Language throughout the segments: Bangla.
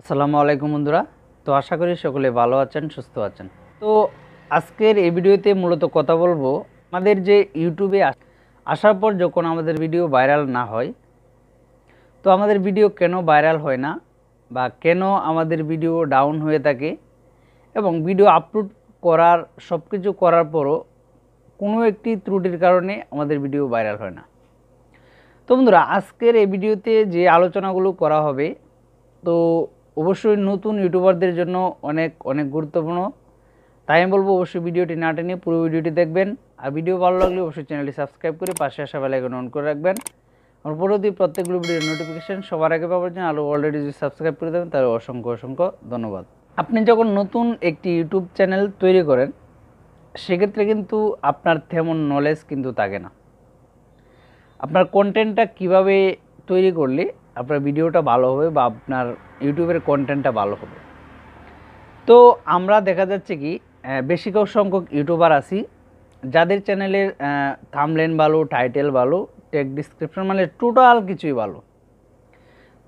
আসসালামু আলাইকুম বন্ধুরা তো আশা করি সকলে ভালো আছেন সুস্থ আছেন তো আজকের এই ভিডিওতে মূলত কথা বলবো আমাদের যে ইউটিউবে আসার পর যখন আমাদের ভিডিও ভাইরাল না হয় তো আমাদের ভিডিও কেন ভাইরাল হয় না বা কেন আমাদের ভিডিও ডাউন হয়ে থাকে এবং ভিডিও আপলোড করার সব কিছু করার পরও কোনো একটি ত্রুটির কারণে আমাদের ভিডিও ভাইরাল হয় না তো বন্ধুরা আজকের এই ভিডিওতে যে আলোচনাগুলো করা হবে তো অবশ্যই নতুন ইউটিউবারদের জন্য অনেক অনেক গুরুত্বপূর্ণ তাই আমি বলবো অবশ্যই ভিডিওটি না টেনে পুরো ভিডিওটি দেখবেন আর ভিডিও ভালো লাগলে অবশ্যই চ্যানেলটি সাবস্ক্রাইব করে পাশে আসা বেলাইকন অন করে রাখবেন আর পরবর্তী প্রত্যেকগুলো ভিডিওর নোটিফিকেশান সবার আগে পাওয়ার জন্য আরও অলরেডি যদি সাবস্ক্রাইব করে দেবেন তাহলে অসংখ্য অসংখ্য ধন্যবাদ আপনি যখন নতুন একটি ইউটিউব চ্যানেল তৈরি করেন সেক্ষেত্রে কিন্তু আপনার তেমন নলেজ কিন্তু থাকে না আপনার কন্টেন্টটা কিভাবে তৈরি করলে আপনার ভিডিওটা ভালো হবে বা আপনার ইউটিউবের কন্টেন্টটা ভালো হবে তো আমরা দেখা যাচ্ছে কি বেশি কেউ সংখ্যক ইউটিউবার আছি যাদের চ্যানেলের থামলেন ভালো টাইটেল ভালো টেক ডিসক্রিপশন মানে টোটাল কিছুই ভালো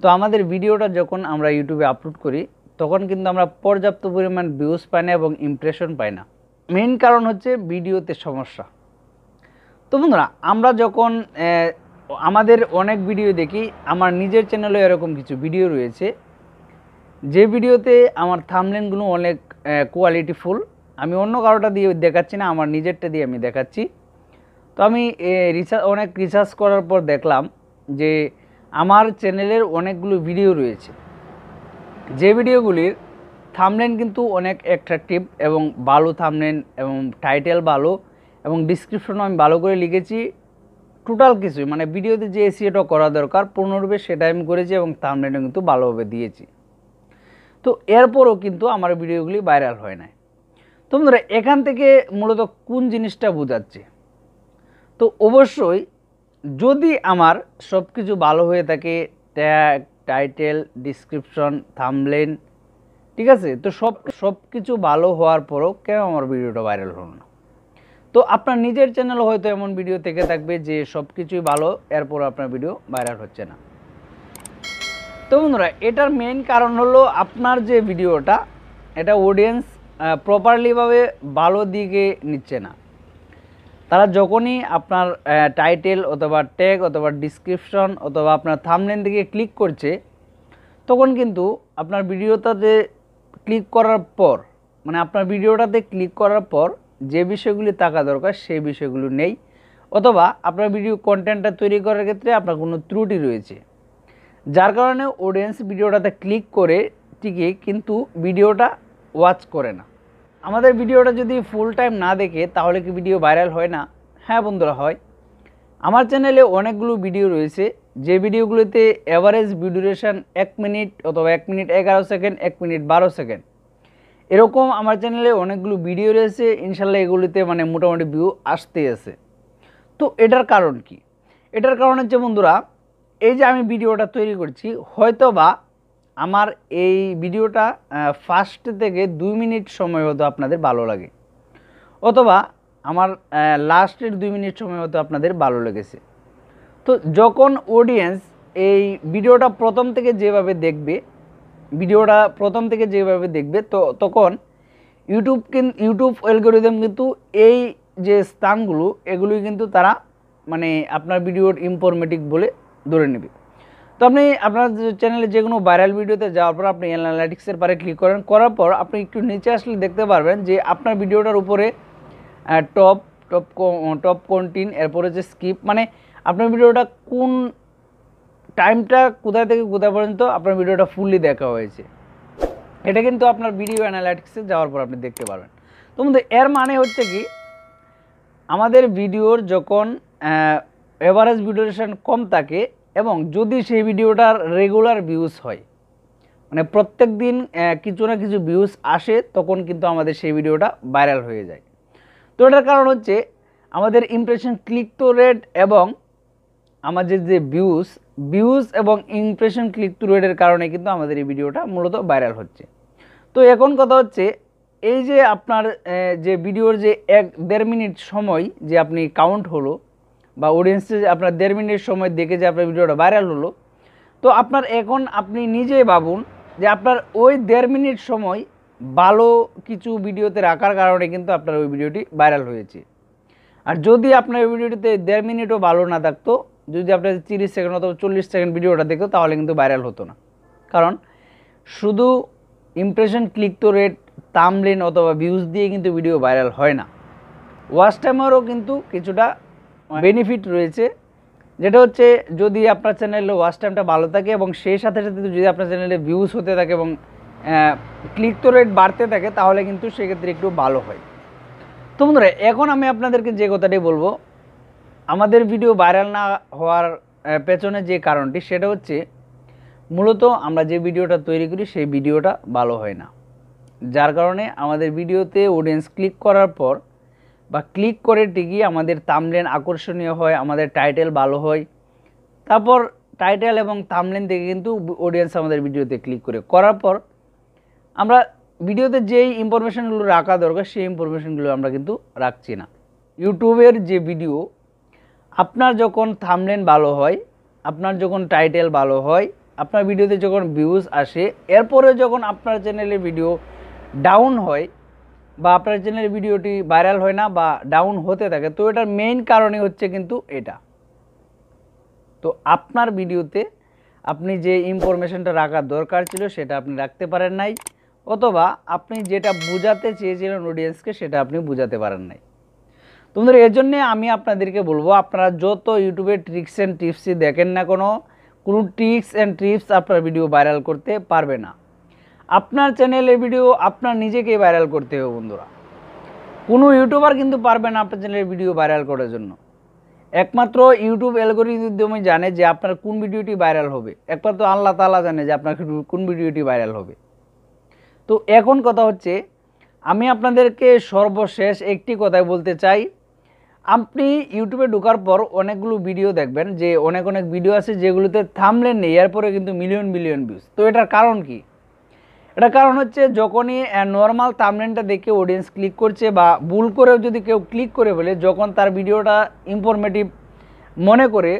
তো আমাদের ভিডিওটা যখন আমরা ইউটিউবে আপলোড করি তখন কিন্তু আমরা পর্যাপ্ত পরিমাণ ভিউজ পাই না এবং ইমপ্রেশন পাই না মেন কারণ হচ্ছে ভিডিওতে সমস্যা তো বন্ধুরা আমরা যখন আমাদের অনেক ভিডিও দেখি আমার নিজের চ্যানেলে এরকম কিছু ভিডিও রয়েছে যে ভিডিওতে আমার থামলেনগুলো অনেক কোয়ালিটিফুল আমি অন্য কারোটা দিয়ে দেখাচ্ছি না আমার নিজেরটা দিয়ে আমি দেখাচ্ছি তো আমি রিসার্চ অনেক রিসার্চ করার পর দেখলাম যে আমার চ্যানেলের অনেকগুলো ভিডিও রয়েছে যে ভিডিওগুলির থামলেন কিন্তু অনেক অ্যাট্রাকটিভ এবং ভালো থামলেন এবং টাইটেল ভালো এবং ডিসক্রিপশনও আমি ভালো করে লিখেছি টোটাল কিছুই মানে ভিডিওতে যে এসিওটা করা দরকার পনেরোবে সেটা আমি করেছি এবং থামনেটা কিন্তু ভালোভাবে দিয়েছি তো এরপরও কিন্তু আমার ভিডিওগুলি ভাইরাল হয় নাই তো বন্ধুরা এখান থেকে মূলত কোন জিনিসটা বোঝাচ্ছে তো অবশ্যই যদি আমার সব কিছু ভালো হয়ে থাকে ট্যাগ টাইটেল ডিসক্রিপশন থামলেন ঠিক আছে তো সব সব কিছু ভালো হওয়ার পরও কেন আমার ভিডিওটা ভাইরাল হলো না তো আপনার নিজের চ্যানেল হয়তো এমন ভিডিও থেকে থাকবে যে সব কিছুই ভালো এরপর আপনার ভিডিও ভাইরাল হচ্ছে না তো বন্ধুরা এটার মেন কারণ হলো আপনার যে ভিডিওটা এটা অডিয়েন্স প্রপারলিভাবে ভালো দিকে নিচ্ছে না তারা যখনই আপনার টাইটেল অথবা ট্যাগ অথবা ডিসক্রিপশন অথবা আপনার থামলেন দিকে ক্লিক করছে তখন কিন্তু আপনার ভিডিওটাতে ক্লিক করার পর মানে আপনার ভিডিওটাতে ক্লিক করার পর যে বিষয়গুলি থাকা দরকার সেই বিষয়গুলো নেই অথবা আপনার ভিডিও কন্টেন্টটা তৈরি করার ক্ষেত্রে আপনার কোনো ত্রুটি রয়েছে যার কারণে অডিয়েন্স ভিডিওটাতে ক্লিক করে টিকে কিন্তু ভিডিওটা ওয়াচ করে না আমাদের ভিডিওটা যদি ফুল টাইম না দেখে তাহলে কি ভিডিও ভাইরাল হয় না হ্যাঁ বন্ধুরা হয় আমার চ্যানেলে অনেকগুলো ভিডিও রয়েছে যে ভিডিওগুলোতে অ্যাভারেজ ভিডিওরেশন এক মিনিট অথবা এক মিনিট এগারো সেকেন্ড এক মিনিট বারো সেকেন্ড এরকম আমার চ্যানেলে অনেকগুলো ভিডিও রয়েছে ইনশাল্লাহ এগুলিতে মানে মোটামুটি ভিউ আসতে আছে তো এটার কারণ কি এটার কারণ হচ্ছে বন্ধুরা এই যে আমি ভিডিওটা তৈরি করছি হয়তোবা আমার এই ভিডিওটা ফার্স্ট থেকে দুই মিনিট সময় হতো আপনাদের ভালো লাগে অথবা আমার লাস্টের দুই মিনিট সময় হতো আপনাদের ভালো লেগেছে তো যখন অডিয়েন্স এই ভিডিওটা প্রথম থেকে যেভাবে দেখবে ভিডিওটা প্রথম থেকে যেভাবে দেখবে তো তখন ইউটিউব ইউটিউব অ্যালগোরিদম কিন্তু এই যে স্থানগুলো এগুলোই কিন্তু তারা মানে আপনার ভিডিওর ইনফরমেটিভ বলে ধরে নেবে তো আপনি আপনার চ্যানেলে যে কোনো ভাইরাল ভিডিওতে যাওয়ার পর আপনি অ্যানালাইটিক্সের পারে ক্লিক করেন করার পর আপনি একটু নিচে আসলে দেখতে পারবেন যে আপনার ভিডিওটার উপরে টপ টপ টপ কন্টিন এরপরে যে স্কিপ মানে আপনার ভিডিওটা কোন টাইমটা কোথা থেকে কোথা পর্যন্ত আপনার ভিডিওটা ফুললি দেখা হয়েছে এটা কিন্তু আপনার ভিডিও অ্যানালাইটিক্সে যাওয়ার পর আপনি দেখতে পারবেন তো বন্ধু এর মানে হচ্ছে কি আমাদের ভিডিওর যখন এভারেজ ভিডিওশন কম থাকে এবং যদি সেই ভিডিওটার রেগুলার ভিউজ হয় মানে প্রত্যেক দিন কিছু না কিছু ভিউজ আসে তখন কিন্তু আমাদের সেই ভিডিওটা ভাইরাল হয়ে যায় তো এটার কারণ হচ্ছে আমাদের ইমপ্রেশন ক্লিক তো রেট এবং আমাদের যে ভিউজ ভিউজ এবং ইমপ্রেশন ক্লিক থ্রু রেটের কারণে কিন্তু আমাদের এই ভিডিওটা মূলত ভাইরাল হচ্ছে তো এখন কথা হচ্ছে এই যে আপনার যে ভিডিওর যে এক দেড় মিনিট সময় যে আপনি কাউন্ট হলো বা অডিয়েন্সে আপনার দেড় মিনিট সময় দেখে যে আপনার ভিডিওটা ভাইরাল হলো তো আপনার এখন আপনি নিজে ভাবুন যে আপনার ওই দেড় মিনিট সময় ভালো কিছু ভিডিওতে রাখার কারণে কিন্তু আপনার ওই ভিডিওটি ভাইরাল হয়েছে আর যদি আপনার ওই ভিডিওটিতে দেড় মিনিটও ভালো না থাকতো যদি আপনি তিরিশ সেকেন্ড অথবা চল্লিশ সেকেন্ড ভিডিওটা দেখতো তাহলে কিন্তু ভাইরাল হতো না কারণ শুধু ইমপ্রেশন ক্লিক তো রেট তামলিন অথবা ভিউজ দিয়ে কিন্তু ভিডিও ভাইরাল হয় না ওয়াচ টাইমেরও কিন্তু কিছুটা বেনিফিট রয়েছে যেটা হচ্ছে যদি আপনার চ্যানেলে ওয়াচ টাইমটা ভালো থাকে এবং সেই সাথে সাথে যদি আপনার চ্যানেলে ভিউজ হতে থাকে এবং ক্লিক তো রেট বাড়তে থাকে তাহলে কিন্তু সেক্ষেত্রে একটু ভালো হয় তো বন্ধুরা এখন আমি আপনাদেরকে যে কথাটাই বলবো আমাদের ভিডিও ভাইরাল না হওয়ার পেছনে যে কারণটি সেটা হচ্ছে মূলত আমরা যে ভিডিওটা তৈরি করি সেই ভিডিওটা ভালো হয় না যার কারণে আমাদের ভিডিওতে অডিয়েন্স ক্লিক করার পর বা ক্লিক করে টিকি আমাদের তামলেন আকর্ষণীয় হয় আমাদের টাইটেল ভালো হয় তারপর টাইটেল এবং তামলেন থেকে কিন্তু অডিয়েন্স আমাদের ভিডিওতে ক্লিক করে করার পর আমরা ভিডিওতে যেই ইনফরমেশানগুলো রাখা দরকার সেই ইনফরমেশানগুলো আমরা কিন্তু রাখছি না ইউটিউবের যে ভিডিও আপনার যখন থামলেন ভালো হয় আপনার যখন টাইটেল ভালো হয় আপনার ভিডিওতে যখন ভিউজ আসে এরপরে যখন আপনার চ্যানেলের ভিডিও ডাউন হয় বা আপনার চ্যানেলের ভিডিওটি ভাইরাল হয় না বা ডাউন হতে থাকে তো এটার মেইন কারণই হচ্ছে কিন্তু এটা তো আপনার ভিডিওতে আপনি যে ইনফরমেশনটা রাখার দরকার ছিল সেটা আপনি রাখতে পারেন নাই অথবা আপনি যেটা বোঝাতে চেয়েছিলেন অডিয়েন্সকে সেটা আপনি বোঝাতে পারেন নাই তোমাদের এর জন্যে আমি আপনাদেরকে বলবো আপনারা যত ইউটিউবে ট্রিক্স অ্যান্ড টিপসই দেখেন না কোনো কোনো ট্রিক্স অ্যান্ড টিপস আপনার ভিডিও ভাইরাল করতে পারবে না আপনার চ্যানেলের ভিডিও আপনার নিজেকেই ভাইরাল করতে হবে বন্ধুরা কোনো ইউটিউবার কিন্তু পারবে না আপনার চ্যানেলের ভিডিও ভাইরাল করার জন্য একমাত্র ইউটিউব অ্যালগোরিদমে জানে যে আপনার কোন ভিডিওটি ভাইরাল হবে একমাত্র আল্লাহ তালা জানে যে আপনার কোন ভিডিওটি ভাইরাল হবে তো এখন কথা হচ্ছে আমি আপনাদেরকে সর্বশেষ একটি কথাই বলতে চাই আপনি ইউটিউবে ঢোকার পর অনেকগুলো ভিডিও দেখবেন যে অনেক অনেক ভিডিও আছে যেগুলোতে থামলেন নেই এরপরে কিন্তু মিলিয়ন মিলিয়ন ভিউজ তো এটার কারণ কি এটার কারণ হচ্ছে যখনই নর্মাল থামলেনটা দেখে অডিয়েন্স ক্লিক করছে বা ভুল করেও যদি কেউ ক্লিক করে বলে যখন তার ভিডিওটা ইনফরমেটিভ মনে করে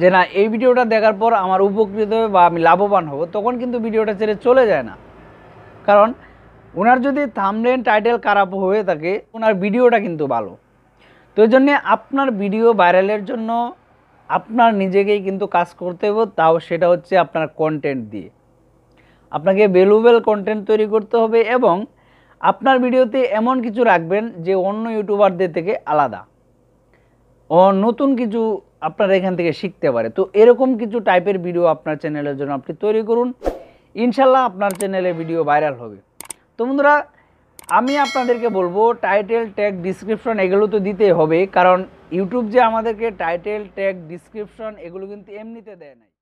যে না এই ভিডিওটা দেখার পর আমার উপকৃত হবে বা আমি লাভবান হব তখন কিন্তু ভিডিওটা ছেড়ে চলে যায় না কারণ ওনার যদি থামলেন টাইটেল খারাপ হয়ে থাকে ওনার ভিডিওটা কিন্তু ভালো তো এই জন্যে আপনার ভিডিও ভাইরালের জন্য আপনার নিজেকেই কিন্তু কাজ করতে হবে তাও সেটা হচ্ছে আপনার কন্টেন্ট দিয়ে আপনাকে ভ্যালুয়েবল কন্টেন্ট তৈরি করতে হবে এবং আপনার ভিডিওতে এমন কিছু রাখবেন যে অন্য ইউটিউবারদের থেকে আলাদা ও নতুন কিছু আপনারা এখান থেকে শিখতে পারে তো এরকম কিছু টাইপের ভিডিও আপনার চ্যানেলের জন্য আপনি তৈরি করুন ইনশাল্লাহ আপনার চ্যানেলে ভিডিও ভাইরাল হবে তো বন্ধুরা আমি আপনাদেরকে বলবো টাইটেল ট্যাগ ডিসক্রিপশন এগুলো তো দিতে হবে কারণ ইউটিউব যে আমাদেরকে টাইটেল ট্যাগ ডিসক্রিপশন এগুলো কিন্তু এমনিতে দেয় নাই